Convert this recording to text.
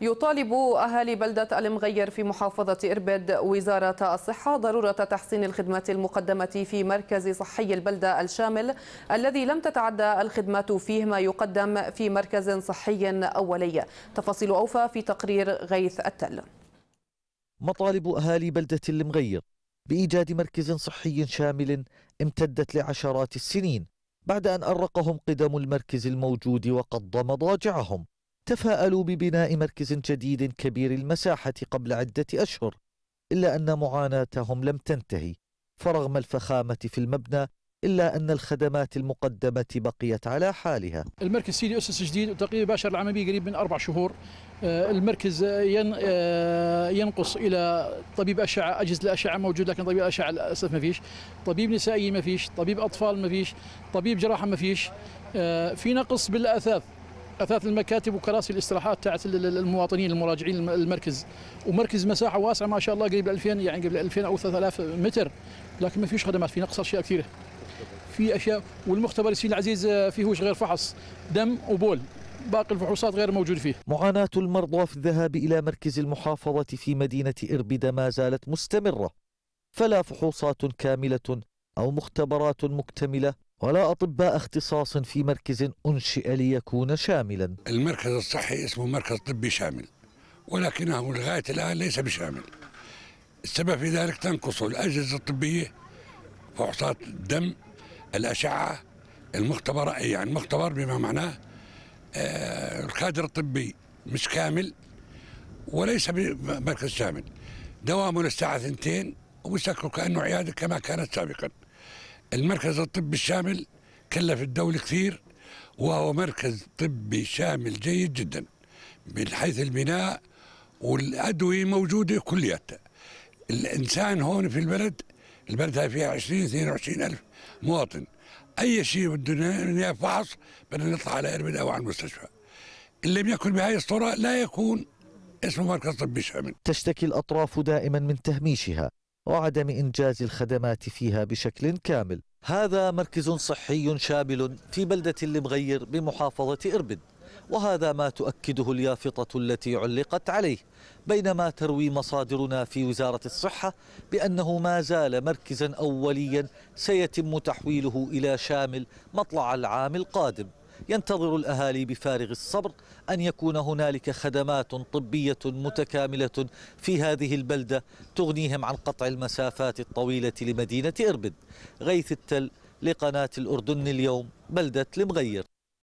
يطالب أهالي بلدة المغير في محافظة إربد وزارة الصحة ضرورة تحسين الخدمات المقدمة في مركز صحي البلدة الشامل الذي لم تتعدى الخدمات فيه ما يقدم في مركز صحي أولي تفاصيل أوفى في تقرير غيث التل مطالب أهالي بلدة المغير بإيجاد مركز صحي شامل امتدت لعشرات السنين بعد أن أرقهم قدم المركز الموجود وقد ضم ضاجعهم تفاءلوا ببناء مركز جديد كبير المساحة قبل عدة أشهر إلا أن معاناتهم لم تنتهي فرغم الفخامة في المبنى إلا أن الخدمات المقدمة بقيت على حالها المركز سيدي أسس جديد وتقريبا باشر العملية قريب من أربع شهور آه، المركز آه، ينقص إلى طبيب أشعة أجهزة الأشعة موجود لكن طبيب الأشعة للأسف ما فيش طبيب نسائي ما فيش طبيب أطفال ما فيش طبيب جراحة ما فيش آه، في نقص بالأثاث اثاث المكاتب وكراسي الاستراحات تاعت المواطنين المراجعين المركز ومركز مساحه واسعه ما شاء الله قريب 2000 يعني قبل 2000 او 3000 متر لكن ما فيش خدمات في نقص اشياء كثيره في اشياء والمختبر السيد العزيز آه، فيهوش غير فحص دم وبول باقي الفحوصات غير موجود فيه معاناة المرضى في الذهاب إلى مركز المحافظة في مدينة إربدة ما زالت مستمرة فلا فحوصات كاملة أو مختبرات مكتملة ولا أطباء اختصاص في مركز أنشئ ليكون شاملا المركز الصحي اسمه مركز طبي شامل ولكنه لغاية الآن ليس بشامل السبب في ذلك تنقصه الأجهزة الطبية فحوصات الدم الأشعة المختبر يعني المختبر بما معناه آه الكادر الطبي مش كامل وليس بمركز شامل دوامه للساعة ثنتين وبشكله كأنه عيادة كما كانت سابقاً المركز الطبي الشامل كلف الدولة كثير وهو مركز طبي شامل جيد جدا من حيث البناء والأدوية موجودة كلياتها الإنسان هون في البلد البلد هاي فيها 20 22 ألف مواطن أي شيء بدنا فحص بدنا نطلع على إربد أو على المستشفى إن لم يكن بهذه الصورة لا يكون اسمه مركز طبي شامل تشتكي الأطراف دائما من تهميشها وعدم إنجاز الخدمات فيها بشكل كامل هذا مركز صحي شامل في بلدة المغير بمحافظة إربد وهذا ما تؤكده اليافطة التي علقت عليه بينما تروي مصادرنا في وزارة الصحة بأنه ما زال مركزا أوليا سيتم تحويله إلى شامل مطلع العام القادم ينتظر الأهالي بفارغ الصبر أن يكون هنالك خدمات طبية متكاملة في هذه البلدة تغنيهم عن قطع المسافات الطويلة لمدينة إربد غيث التل لقناة الأردن اليوم بلدة المغير